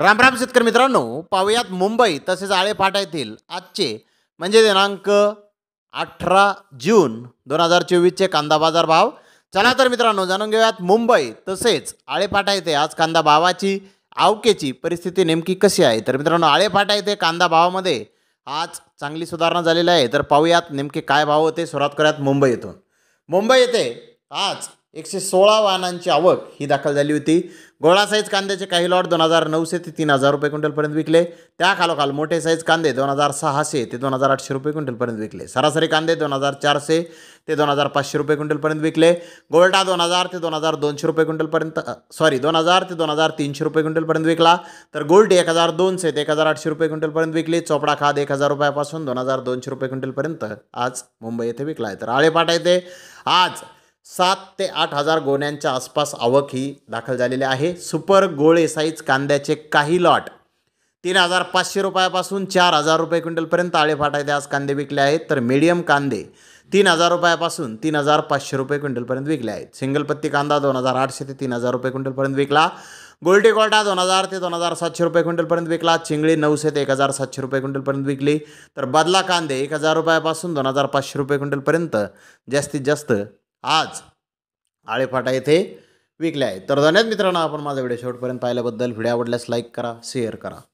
रामराम शेतकरी मित्रांनो पाहूयात मुंबई तसेच आळेफाटा येथील आजचे म्हणजे दिनांक अठरा जून दोन हजार चोवीसचे कांदा बाजार भाव चला तर मित्रांनो जाणून घेऊयात मुंबई तसेच आळेफाटा येथे आज कांदा भावाची आवकेची परिस्थिती नेमकी कशी आहे तर मित्रांनो आळेफाटा येथे कांदा भावामध्ये आज चांगली सुधारणा झालेली आहे तर पाहूयात नेमके काय भाव होते सुरुवात करूयात मुंबई येथून मुंबई येथे आज एकशे सोळा वाहनांची आवक ही दाखल झाली होती गोळा साईज कांद्याचे काही लॉट दोन हजार नऊशे ते तीन हजार रुपये क्विंटलपर्यंत विकले त्या खालोखाल मोठे साईज कांदे दोन हजार सहाशे ते दोन हजार आठशे रुपये क्विंटलपर्यंत विकले सरासरी कांदे दोन हजार चारशे ते दोन हजार पाचशे रुपये क्विंटलपर्यंत विकले गोल्टा दोन हजार ते दोन हजार दोनशे रुपये क्विंटलपर्यंत सॉरी दोन हजार ते दोन हजार तीनशे रुपये क्विंटलपर्यंत विकला तर गोल्ड एक हजार दोनशे ते एक हजार आठशे रुपये क्विंटलपर्यंत विकली चोपडा खाद एक हजार रुपयापासून दोन हजार दोनशे रुपये क्विंटलपर्यंत आज मुंबई येथे विकला आहे तर आळेपाटा येथे आज सात ते आठ हजार गोण्यांच्या आसपास आवक ही दाखल झालेली आहे सुपर गोळे साईज कांद्याचे काही लॉट तीन हजार पाचशे रुपयापासून चार हजार रुपये क्विंटलपर्यंत आळेफाटा ते आज कांदे विकले आहेत तर मीडियम कांदे तीन हजार रुपयापासून तीन हजार पाचशे रुपये क्विंटलपर्यंत विकले आहेत सिंगलपत्ती कांदा दोन हजार आठशे ते तीन हजार रुपये क्विंटलपर्यंत विकला गोल्टी गोल्टा दोन हजार ते दोन हजार सातशे रुपये क्विंटलपर्यंत विकला चिंगळी नऊशे ते एक हजार सातशे रुपये क्विंटलपर्यंत विकली तर बदला कांदे एक हजार रुपयापासून दोन हजार पाचशे रुपये क्विंटलपर्यंत जास्तीत जास्त आज आळेफाटा येथे विकल्या आहेत तर धन्यवाद मित्रांनो आपण माझा व्हिडिओ शेवटपर्यंत पाहिल्याबद्दल व्हिडिओ आवडल्यास लाईक करा शेअर करा